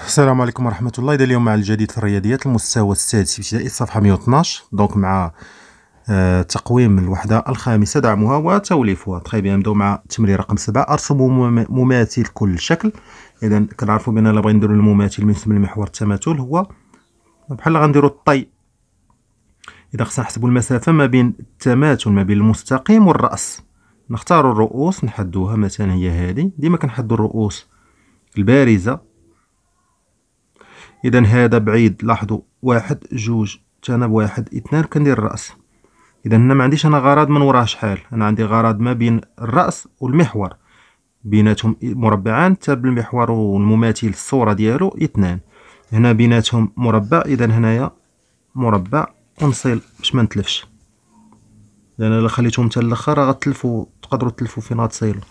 السلام عليكم ورحمة الله إذا اليوم مع الجديد في الرياضيات المستوى السادس ابتدائي الصفحة 112 دونك مع آه، تقويم الوحدة الخامسة دعمها وتوليفها تخي طيب، بيان نبداو مع التمرين رقم سبعة أرسموا مماثل كل شكل إذا كنعرفوا بأن إلا بغينا نديرو المماثل بالنسبة المحور التماثل هو بحال غنديرو الطي إذا خصنا نحسبو المسافة ما بين التماثل ما بين المستقيم والرأس نختارو الرؤوس نحدوها مثلا هي هذه ديما كنحدو الرؤوس البارزة اذا هذا بعيد لاحظوا واحد جوج انا بواحد اثنان كندير الراس اذا هنا ما عنديش انا غرض من وراه شحال انا عندي غرض ما بين الراس والمحور بيناتهم مربعان حتى بالمحور والمماثل الصوره ديالو اثنان هنا بيناتهم مربع اذا هنايا مربع ونصيل باش ما نتلفش لان الا خليتهم حتى الاخر راه غتلفوا تقدروا تلفوا فين غتصيلوا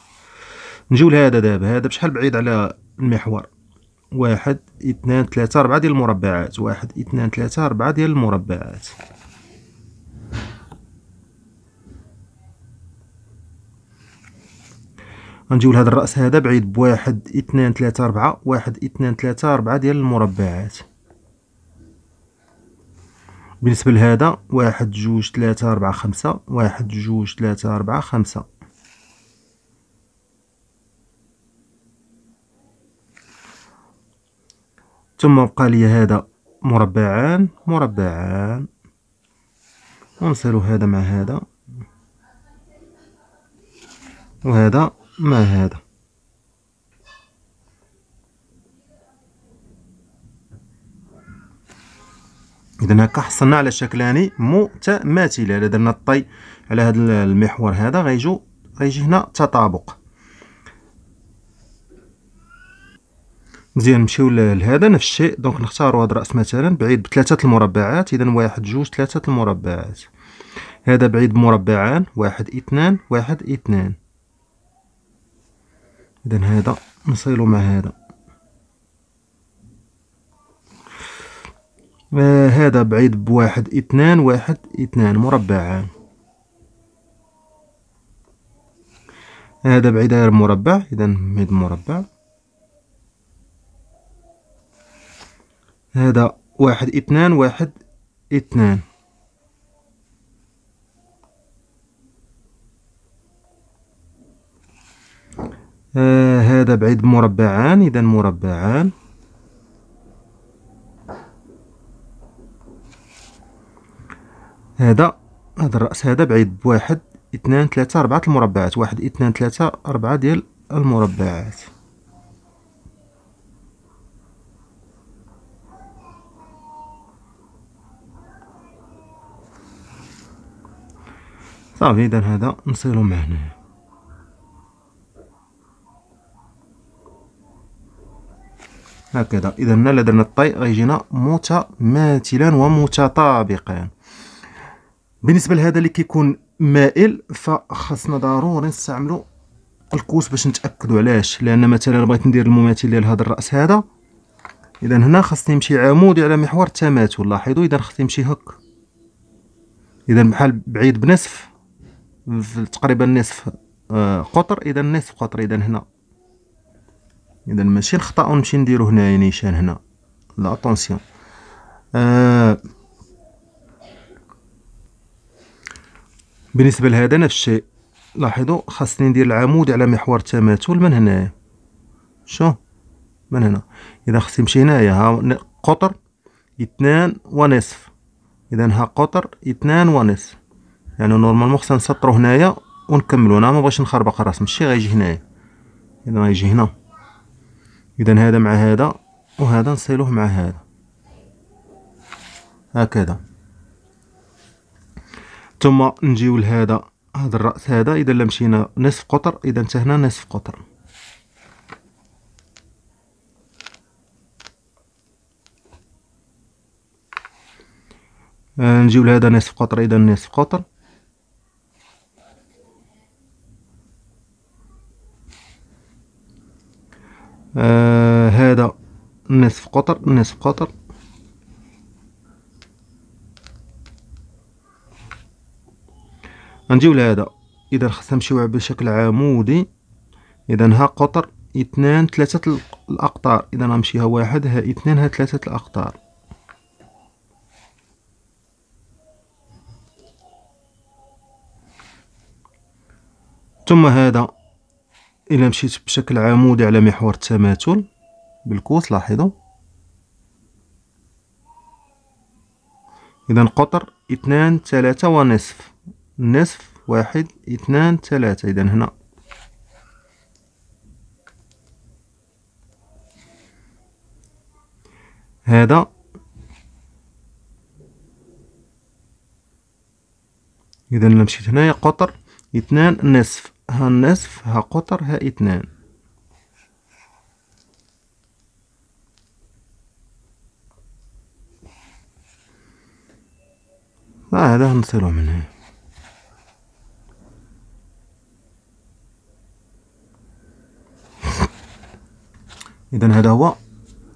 نجيو لهذا دابا هذا بشحال بعيد على المحور واحد اثنان ثلاثة أربعة ديال المربعات واحد اثنان ثلاثة أربعة ديال المربعات غنجيو لهذا الرأس هذا بعيد بواحد اثنان ثلاثة أربعة واحد اثنان ثلاثة أربعة ديال المربعات بالنسبة لهذا واحد جوج ثلاثة أربعة خمسة واحد جوج ثلاثة أربعة خمسة ثم بقى لي هذا مربعان مربعان ونسالو هذا مع هذا وهذا مع هذا اذا هكا حصلنا على شكلان متماثلان الا درنا الطي على هذا المحور هذا غيجو غيجي هنا تطابق مزيان نمشيو لهذا نفس الشيء دونك نختاروا هاد الراس مثلا بعيد بثلاثه المربعات اذا واحد جوج ثلاثه المربعات هذا بعيد بمربعان واحد اثنان واحد اثنان اذا هذا نصيلو مع هذا آه هذا بعيد بواحد اثنان واحد اثنان مربعان هذا بعيد غير مربع اذا بعيد مربع هذا واحد اثنان واحد اثنان آه هذا بعيد مربعان اذا مربعان هذا هذا الراس هذا بعيد بواحد اثنان ثلاثة أربعة المربعات واحد اثنان ثلاثة أربعة ديال المربعات صافي اذا هذا نصيرو مع هنايا هكذا اذا هنا لدرنا درنا الطي غيجينا متماثلا ومتطابقا بالنسبه لهذا اللي كيكون مائل فخاصنا ضروري نستعملو القوس باش نتاكدوا علاش لان مثلا بغيت ندير المماثل ديال هذا الراس هذا اذا هنا خاصني نمشي عمودي على محور التماثل لاحظوا اذا خاصني نمشي هك اذا بحال بعيد بنصف تقريبا نصف آه، قطر اذا نصف قطر اذا هنا اذا ماشي خطا نمشي نديرو هنايا نيشان هنا لا اتونسيون آه بالنسبه لهذا نفس الشيء لاحظوا خاصني ندير العمود على محور التماثل من هنايا شو من هنا اذا خصني نمشي هنايا ها قطر اثنان ونصف اذا ها قطر اثنان ونصف لانه يعني نورمالمون خصنا نسطرو هنايا ونكملو انا مبغيتش نخربق الراس ماشي غيجي هنايا اذا غيجي هنا اذا هذا مع هذا وهذا نصيلوه مع هذا هكذا ثم نجيو لهذا هذا الراس هذا اذا لا مشينا نصف قطر اذا هنا نصف قطر آه، نجيو لهذا نصف قطر اذا نصف قطر نصف قطر نصف قطر غنجيو لهذا اذا خصنا نمشيو بشكل عمودي اذا ها قطر اثنان ثلاثة الاقطار اذا غنمشي ها واحد ها اثنان ها ثلاثة الاقطار ثم هذا الى مشيت بشكل عمودي على محور التماثل بالقوس لاحظوا اذا قطر اثنان ثلاثة ونصف نصف واحد اثنان ثلاثة اذا هنا هذا اذا مشيت هنايا قطر اثنان نصف ها النصف ها قطر ها اثنان آه، لا هذا نصيرو من هنا اذا هذا هو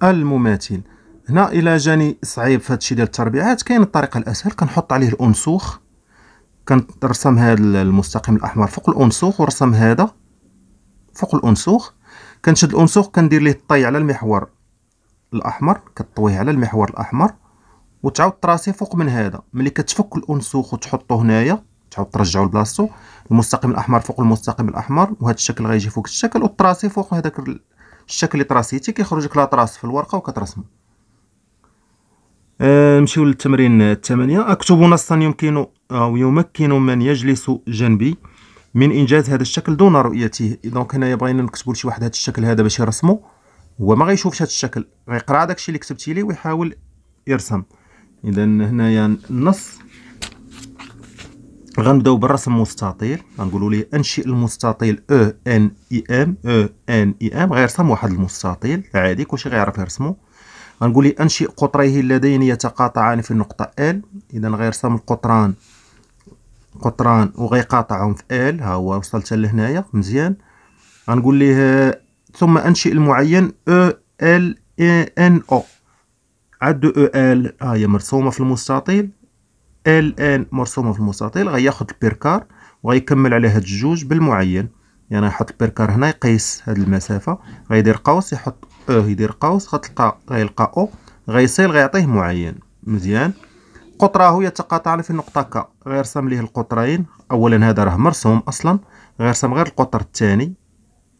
المماثل هنا الى جاني صعيب في هادشي ديال التربيعات كاين الطريقه الاسهل كنحط عليه الانسوخ كنرسم هذا المستقيم الاحمر فوق الانسوخ ورسم هذا فوق الانسوخ كنشد الانسوخ كندير ليه الطي على المحور الاحمر كطويه على المحور الاحمر وتعاود تراسي فوق من هذا ملي كتفك الانسوخ وتحطو هنايا تعاود ترجعو لبلاصتو المستقيم الاحمر فوق المستقيم الاحمر وهذا الشكل غيجي فوق الشكل وتراسي فوق هذاك الشكل اللي تراسيتي كيخرج لك لا تراس في الورقه وكترسم آه، نمشيو آه للتمرين الثمانية اكتب نصا يمكن او يمكن من يجلس جنبي من انجاز هذا الشكل دون رؤيته دونك هنايا بغينا نكتبوا لشي واحد هذا الشكل هذا باش يرسمو هو ما غيشوفش هذا الشكل غيقرا داكشي اللي كتبتي ليه ويحاول يرسم اذا هنايا النص غنبداو بالرسم مستطيل غنقولوا ليه انشئ المستطيل او ان اي ام او ان اي ام غيرسم واحد المستطيل عادي كلشي غيعرف يرسمو غنقول ليه انشئ قطريه اللذين يتقاطعان في النقطه ال اذا غيرسم القطران قطران وغيقاطعهم في ال ها هو وصلت لهنايا مزيان غنقول ليه ثم انشئ المعين او ال ان او عدو او ال آه، هي مرسومه في المستطيل ال ان مرسومه في المستطيل غياخد البيركار وغيكمل على هاد الجوج بالمعين يعني غيحط البيركار هنا يقيس هاد المسافه غيدير قوس يحط او يدير قوس غتلقى غيلقى او غيصل غيعطيه معين مزيان قطره يتقاطعان في النقطه ك غيرسم ليه القطرين اولا هذا راه مرسوم اصلا غيرسم غير القطر الثاني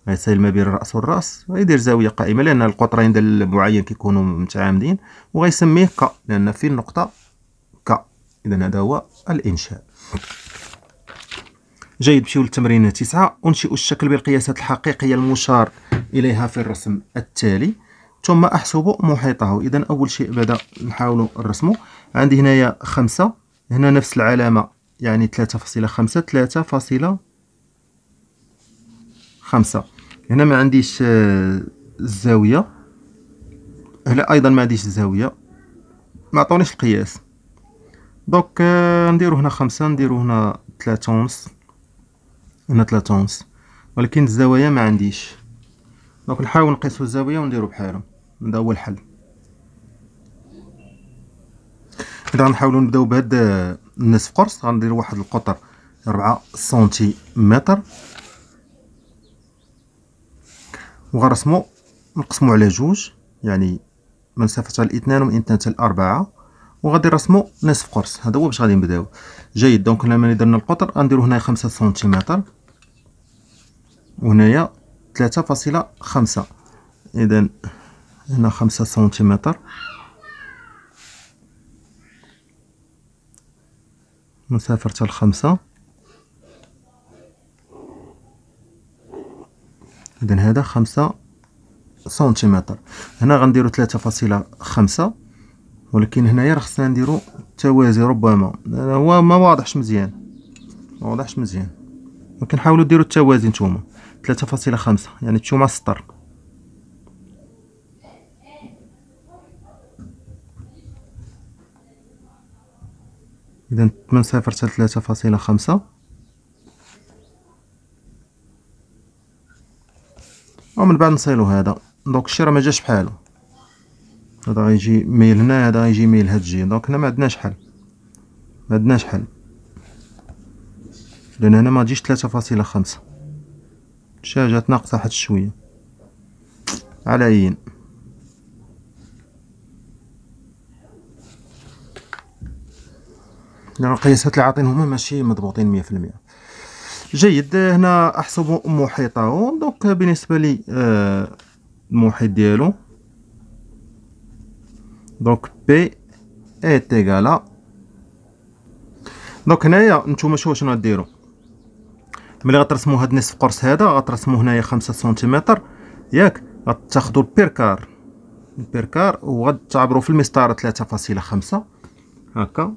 غيسهل ما بين الراس والراس غيدير زاويه قائمه لان القطرين ديال المعين كيكونوا متعامدين وغيسميه ك لان في النقطه ك اذا هذا هو الانشاء جيد نمشيو للتمرين تسعة انشئ الشكل بالقياسات الحقيقيه المشار اليها في الرسم التالي ثم احسب محيطه اذا اول شيء بدا نحاول الرسم عندي هنايا خمسة هنا نفس العلامه يعني 3.5 3.5 خمسة هنا ما عنديش آه، الزاويه هنا ايضا ما عنديش الزاويه ما عطونيش القياس دونك آه، نديرو هنا خمسة نديرو هنا ثلاثة ونص هنا ثلاثة ونص ولكن الزوايا ما عنديش دونك نحاول نقيسو الزاويه ونديرو بحالهم هذا هو الحل اذا غنحاولو نبداو بهاد آه، النصف قرص غندير واحد القطر ربعة سنتيمتر وغنرسمو نقسمو على جوج يعني من صفر حتى لاثنان ومن اثنان حتى لاربعه وغادي نرسمو نصف قرص هذا هو باش غادي نبداو جيد دونك لما درنا القطر غنديرو هنايا خمسة سنتيمتر وهنايا ثلاثة فاصلة خمسة اذا هنا خمسة سنتيمتر من صفر حتى لخمسة اذا هذا خمسة سنتيمتر هنا غنديرو ثلاثة فاصلة خمسة ولكن هنايا راه خصنا نديرو توازي ربما هو ما واضحش مزيان ما واضحش مزيان ولكن حاولوا ديروا التوازي نتوما ثلاثة فاصلة خمسة يعني نتوما سطر اذا من صفر حتى ثلاثة فاصلة خمسة ومن بعد نصيلو هذا دونك الشيره ما جاش بحالو هذا غيجي ميل هنا هذا غيجي ميل هاد الجهه دونك هنا ما عندناش حل ما عندناش حل لان هنا ما تجيش 3.5 الشاشه جات ناقصه واحد شويه على عين لان يعني القياسات اللي عاطينهم ماشي مضبوطين مية في المية جيد هنا احسب محيطه دونك بالنسبه لي آه، المحيط ديالو دونك بي ايت ايكالا دونك هنايا نتوما شوفوا شنو غديروا ملي غترسموا هاد نصف قرص هذا غترسموا هنايا 5 سنتيمتر ياك غتاخذوا البيركار البيركار وغتعبروا في المسطره 3.5 هكا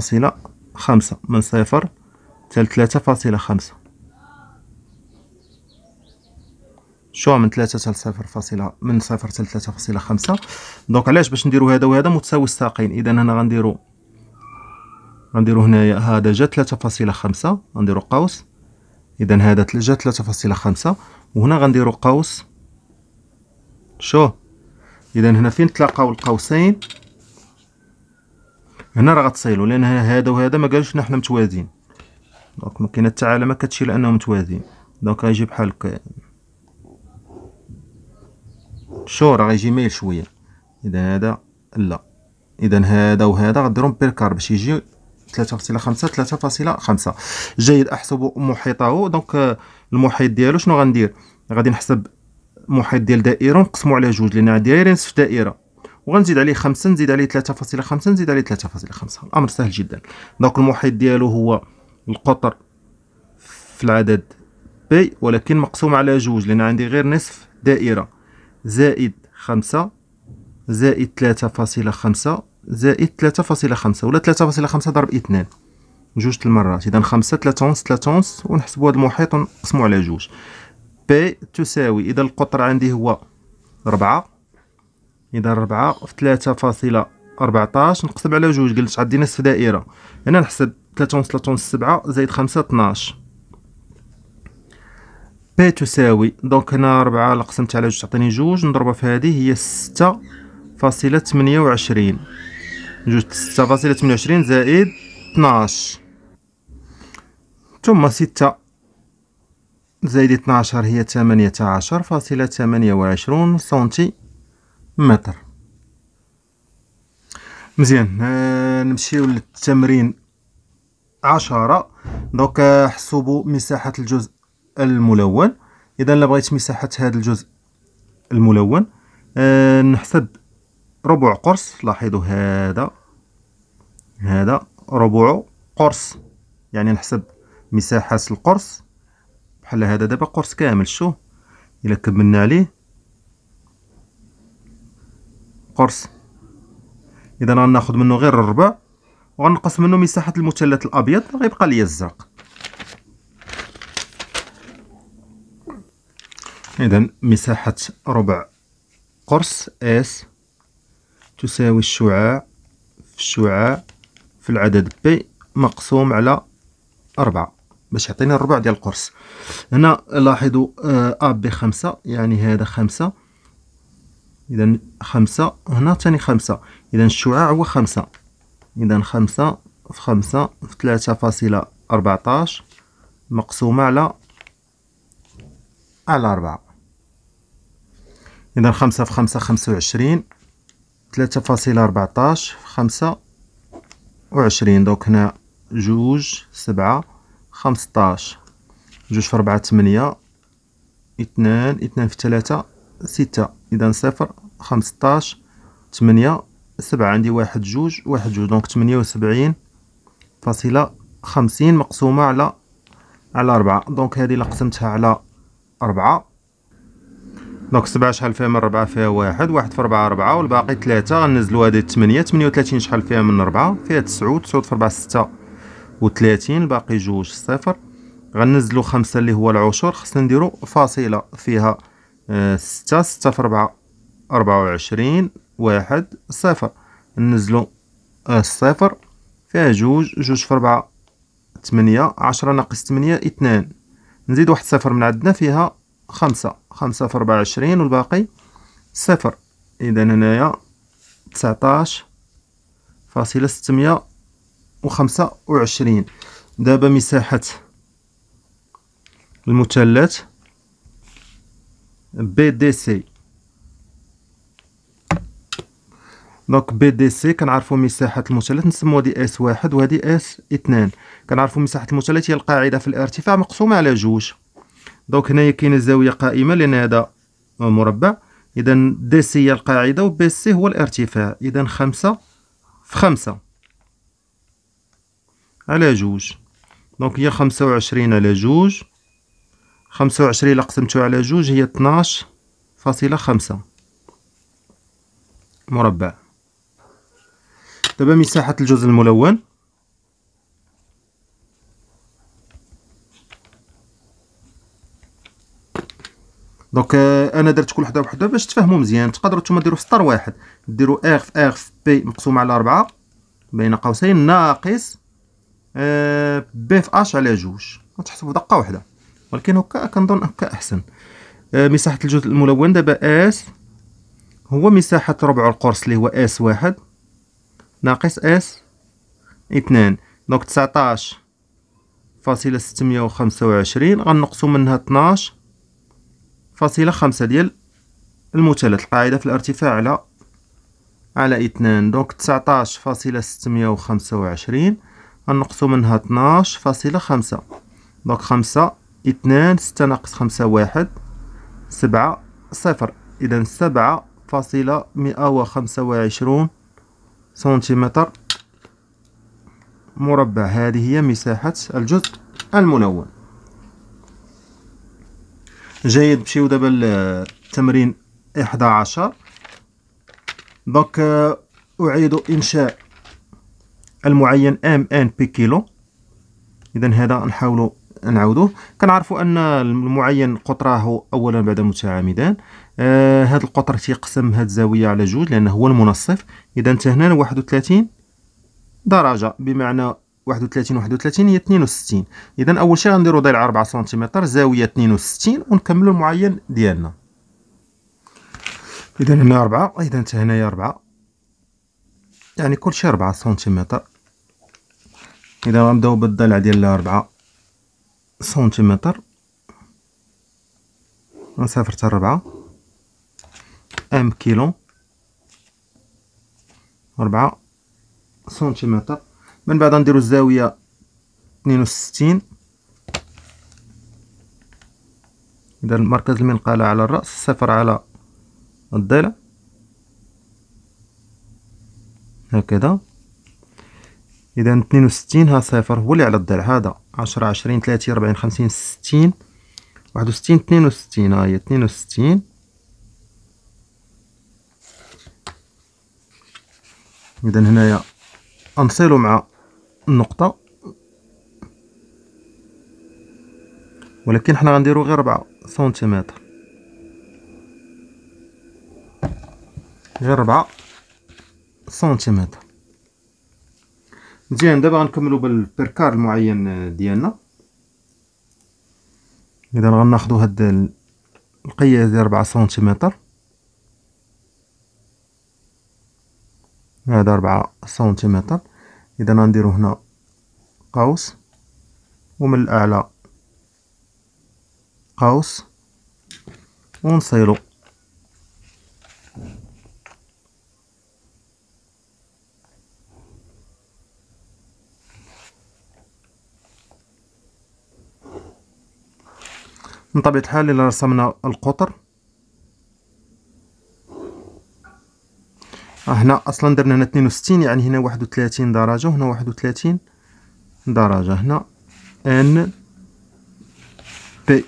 3.5 خمسة من صفر تال ثلاثة فاصلة خمسة شو من ثلاثة تال صفر فاصلة من صفر تال ثلاثة فاصلة خمسة دونك علاش باش نديرو هذا وهذا متساوي الساقين إذا هنا غنديرو غنديرو هنايا هذا جا ثلاثة فاصلة خمسة غنديرو قوس إذا هذا جا ثلاثة فاصلة خمسة وهنا غنديرو قوس شو إذا هنا فين تلاقاو القوسين هنا راه غتصيلو لان هذا وهذا ما قالوش حنا متوازين دونك ما كاين حتى علامه كتشير انهم متوازين دونك غيجي بحال هكا شو راه غيجي مايل شويه اذا هذا لا اذا هذا وهذا غديرهم بيركار باش يجي 3.5 3.5 جيد احسب محيطه دونك المحيط ديالو شنو غندير غادي نحسب محيط ديال دائره ونقسمو على جوج لان دايرين نصف دائره وغنزيد عليه 5 نزيد عليه 3.5 نزيد عليه 3.5 الامر سهل جدا دونك المحيط ديالو هو القطر في العدد بي ولكن مقسوم على جوج لان عندي غير نصف دائره زائد 5 زائد 3.5 زائد 3.5 ولا 3.5 ضرب 2 جوج المرات اذا 5 3 ونص 3 ونص ونحسبوا هذا المحيط ونقسموا على جوج بي تساوي اذا القطر عندي هو 4 إذا ربعة في تلاتة فاصلة أربعتاش نقسم على جوج قلت عندي نصف دائرة هنا نحسب تلاتة ونص ثلاثة ونص سبعة زائد خمسة طناش بي تساوي دونك هنا ربعة اللي قسمت على جوج تعطيني جوج نضربها في هذه هي ستة فاصلة تمنية وعشرين جوج ستة فاصلة تمنية وعشرين زائد طناش ثم ستة زائد 12 هي عشر فاصلة وعشرون سنتي متر مزيان آه نمشيو للتمرين عشرة دوك حسبوا مساحة الجزء الملون إذا لبغيت مساحة هذا الجزء الملون آه نحسب ربع قرص لاحظوا هذا هذا ربع قرص يعني نحسب مساحة القرص بحال هذا دابا قرص كامل شوف إلا كملنا عليه قرص اذا غناخد منه غير الربع وغنقص منه مساحه المثلث الابيض غيبقى ليا الزرق اذا مساحه ربع قرص اس تساوي الشعاع في الشعاع في العدد بي مقسوم على أربعة باش يعطيني الربع ديال القرص هنا لاحظوا آه بي خمسة يعني هذا خمسة اذا خمسة هنا ثاني خمسة اذا الشعاع هو خمسة اذا خمسة في خمسة في ثلاثة فاصلة اربعتاش مقسومة على على أربعة إذا خمسة في خمسة خمسة وعشرين ثلاثة فاصلة اربعتاش في خمسة وعشرين دوك هنا جوج سبعة خمسطاش جوج في ربعة تمنية اثنان اثنان في ثلاثة ستة اذا صفر خمسطاش تمنية سبعة عندي واحد جوج واحد جوج دونك تمنية وسبعين فاصلة خمسين مقسومة على على ربعة دونك هادي إلا قسمتها على ربعة دونك سبعة شحال فيها من ربعة فيها واحد واحد في ربعة ربعة والباقي تلاتة غنزلو هادي تمنية تمنية وتلاتين شحال فيها من ربعة فيها تسعود تسعود في ربعة ستة وتلاتين الباقي جوج صفر غنزلو خمسة اللي هو العشر خصنا نديرو فاصلة فيها ستة ستة في ربعة أربعة وعشرين واحد صفر نزلو الصفر فيها جوج جوج في ربعة تمنية عشرة ناقص تمنية اثنان نزيد واحد صفر من عندنا فيها خمسة خمسة في ربعة وعشرين والباقي صفر إذا هنايا تسعتاش فاصلة ستمية وخمسة وعشرين دابا مساحة المثلث BDC دونك بي دي سي كنعرفو مساحه المثلث نسموها هادي اس واحد هادي اس اثنان كنعرفو مساحه المثلث هي القاعده في الارتفاع مقسومه على جوج دونك هنايا كاينه زاويه قائمه لان هذا مربع اذا دي سي هي القاعده بي سي هو الارتفاع اذا خمسة في خمسة على جوج دونك هي خمسة وعشرين على جوج خمسة وعشرين إلا قسمتو على جوج هي اثناش فاصلة خمسة مربع دابا مساحة الجزء الملون دونك آه، انا درت كل وحده بوحده باش تفهموا مزيان تقدروا نتوما ديروا في سطر واحد ديروا اغ في اغ في بي مقسوم على ربعة بين قوسين ناقص بي آه، في اش على جوج وتحسبوا دقه واحده ولكن هكا كنظن هكا احسن آه، مساحه الجزء الملون دابا اس هو مساحه ربع القرص اللي هو اس واحد ناقص اس اثنان دونك تسعطاش فاصلة ستمية وخمسة وعشرين غنقصو منها 12 فاصلة خمسة ديال المثلث القاعدة في الارتفاع على على اثنان دونك تسعطاش فاصلة ستمية وخمسة وعشرين غنقصو منها 12 فاصلة خمسة دونك خمسة اثنان ستة ناقص خمسة واحد سبعة صفر إذا سبعة فاصلة مئة وخمسة وعشرون سنتيمتر مربع هذه هي مساحة الجزء الملون جيد نمشيو دابا للتمرين عشر دونك أعيد إنشاء المعين ام ان بي كيلو إذا هذا نحاولو نعاودوه كنعرفوا ان المعين قطراه اولا بعد متعامدا آه هذا القطر تيقسم هذه الزاويه على جوج لانه هو المنصف اذا انت هنا 31 درجه بمعنى 31 31 هي 62 اذا اول شيء غنديروا ضلع 4 سنتيمتر زاويه 62 ونكملوا المعين ديالنا اذا هنا 4 اذا انت هنا 4 يعني كل شيء 4 سنتيمتر اذا غنبداو بالضلع ديال 4 سنتيمتر من صفر ربعة ام كيلو ربعة سنتيمتر من بعد نديرو الزاوية اثنين وستين إذا مركز المنقالة على الرأس صفر على الضلع هكذا إذا اثنين وستين ها صفر هو اللي على الضلع هذا عشرة عشرين ثلاثة ربعين خمسين ستين واحد وستين اثنين وستين هاهي آه، اثنين وستين إذا هنايا أنصلو مع النقطة ولكن حنا غنديرو غير ربعة سنتيمتر غير ربعة سنتيمتر مزيان دابا غنكملو بالبركار المعين ديالنا اذا غناخدو هاد القية ديال ربعة سنتيمتر هذا ربعة سنتيمتر اذا غنديرو هنا قوس ومن الاعلى قوس ونصيرو من طبيعة الحال إلى رسمنا القطر آه، هنا أصلا درنا هنا 62 يعني هنا 31 درجة وهنا 31 درجة هنا ان بي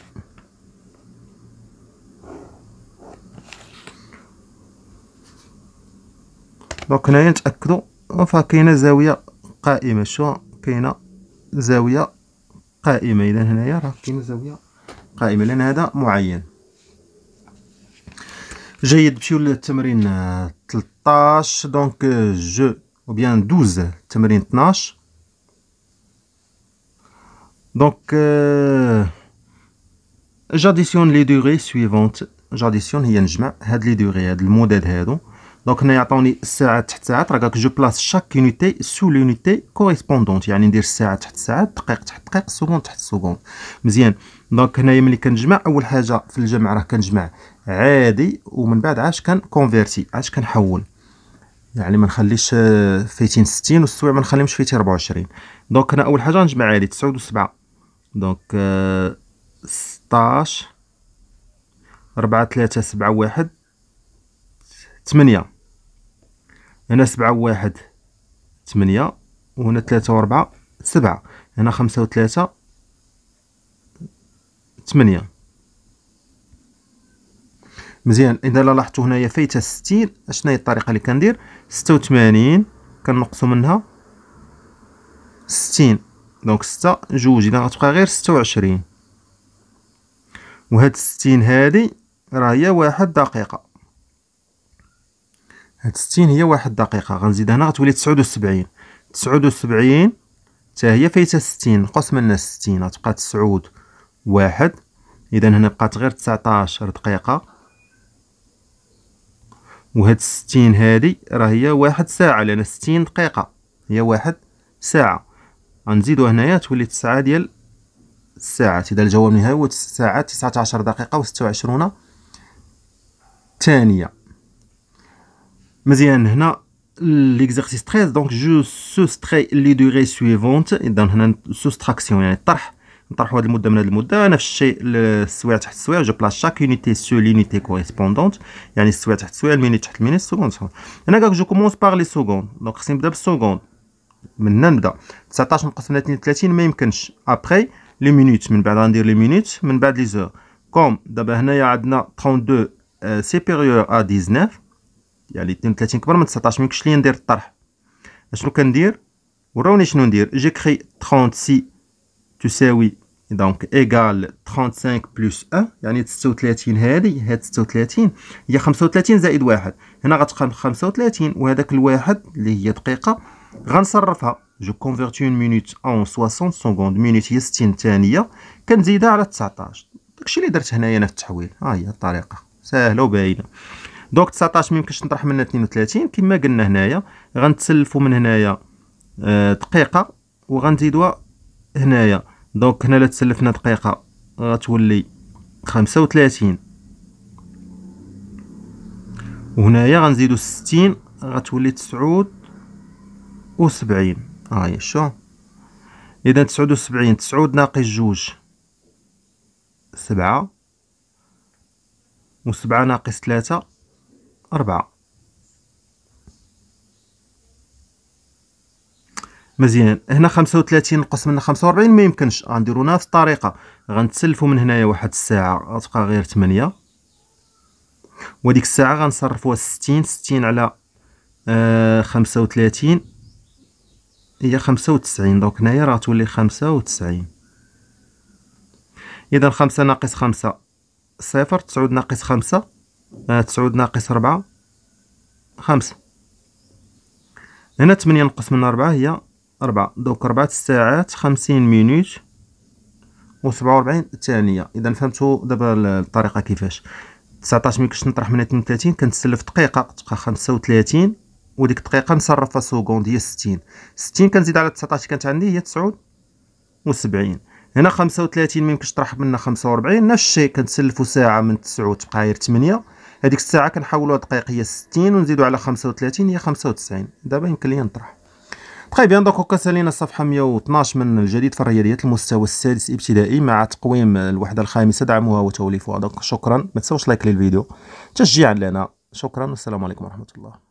دونك هنايا نتأكدو فكاينة زاوية قائمة شو كاينة زاوية قائمة إذا هنايا راه كاينة زاوية قائمه لان هذا معين جيد نمشيو للتمرين 13 دونك جو او بيان 12 تمرين 12 دونك جاديسيون لي دوغي سويفونت جاديسيون هي نجمع هاد لي دوغي هاد المدد هادو دونك هنا يعطوني الساعات تحت ساعات راك جو بلاس شاك يونيتي سو لونيتي كوريسبوندونت يعني ندير الساعه تحت ساعات دقيق تحت دقيق سكوند تحت سكوند مزيان دونك هنايا ملي كنجمع اول حاجه في الجمع راه كنجمع عادي ومن بعد عاش كنكونفيرتي عاش كنحول يعني ما نخليش آه، فيتين 60 والسبع ما نخليهمش فايتين 24 دونك هنا اول حاجه نجمع عادي 9 و7 دونك 16 4 3 7 1 8 هنا 7 1 8 وهنا 3 و4 7 هنا 5 و3 8 مزيان اذا لاحظتوا هنايا فايته 60 اشنا هي الطريقه اللي كندير 86 كنقصوا منها 60 دونك 6 جوج اذا غتبقى غير 26 وهاد 60 هادي راه هي واحد دقيقه هاد 60 هي واحد دقيقه غنزيد هنا غتولي 79 79 حتى هي فايته 60 نقص منها 60 غتبقى 9 واحد اذا هنا بقات غير 19 دقيقه وهاد 60 هادي راه هي واحد ساعه لان 60 دقيقه هي واحد ساعه غنزيدو هنايا تولي 9 ديال الساعات اذا الجواب النهائي هو 9 ساعات 19 دقيقه و26 ثانيه مزيان هنا ليكزيرسيس 13 دونك جو سوستري لي دوغي سويفونت اذا هنا سوستراكسيون يعني الطرح نطرحوا هذه المده من هذه المده نفس الشيء السوايع تحت السوايع جو بلاص شاك يونيتي سو لينيتي كوريسبوندونت يعني السوايع تحت السوايع المينيت تحت المينيت السكوند هنا كاك جو كومونس باغ لي سكوند دونك خصني نبدا بالسكوند من هنا نبدا 19 نقص 30 30 ما يمكنش ابخي لي مينوت من بعد غندير لي مينوت من بعد لي زور كوم دابا هنايا عندنا 32 سيبيريور ا 19 يعني 32 كبر من 19 ما يمكنش ليا ندير الطرح اشنو كندير وراوني شنو ندير جي كري 36 تساوي دونك ايغال 35 بلس 1 يعني 36 هادي هاد 36 هي 35 زائد واحد هنا غتبقى 35 وهذاك الواحد اللي هي دقيقة غنصرفها جو كونفيرتي اون مينوت اون 60 سكوند مينوت هي 60 ثانية كنزيدها على 19 داكشي اللي درت هنايا انا في التحويل ها آه، هي الطريقة ساهلة وباينة دونك 19 ميمكنش نطرح منها 32 كما قلنا هنايا غنتسلفوا من هنايا آه، دقيقة وغنزيدوها هنايا دونك هنا لا تسلفنا دقيقه غتولي خمسة وثلاثين وهنايا غنزيدو ستين غتولي تسعود وسبعين هاهي آه، شو اذا تسعود وسبعين تسعود ناقص جوج سبعة وسبعة ناقص ثلاثة أربعة مزيان هنا 35 نقص منها 45 ما يمكنش غنديرو آه، نفس الطريقه غنتسلفوا من هنايا واحد الساعه غتبقى غير 8 وديك الساعه غنصرفوها 60 60 على آه 35 هي 95 دونك هنايا راه تولي 95 اذا 5 ناقص 5 صفر 9 ناقص 5 9 آه، ناقص 4 5 هنا 8 نقص من 4 هي أربعة دوك أربعة الساعات خمسين مينوت و سبعة وربعين ثانية إذا فهمتو دابا الطريقة كيفاش تسعتاش كنت نطرح منها اثنين وثلاثين كنتسلف دقيقة تبقى خمسة و وديك الدقيقة نصرفها سكوند هي ستين ستين كنزيد على تسعتاش كانت عندي هي تسعود وسبعين هنا خمسة وتلاتين ميمكنش طرح منها خمسة وربعين نفس الشيء كنتسلفو ساعة من تسعود تبقى غير ثمانية هاديك الساعة كنحولوها دقيقة هي ستين ونزيدو على خمسة ثلاثين هي خمسة وتسعين دابا يمكن ليا نطرح تخي بيان دوك هكا سالينا الصفحه 112 من الجديد في الرياضيات المستوى السادس ابتدائي مع تقويم الوحده الخامسه دعمها وتوليفها دوك شكرا ما تنساوش لايك للفيديو تشجيعا لنا شكرا والسلام عليكم ورحمه الله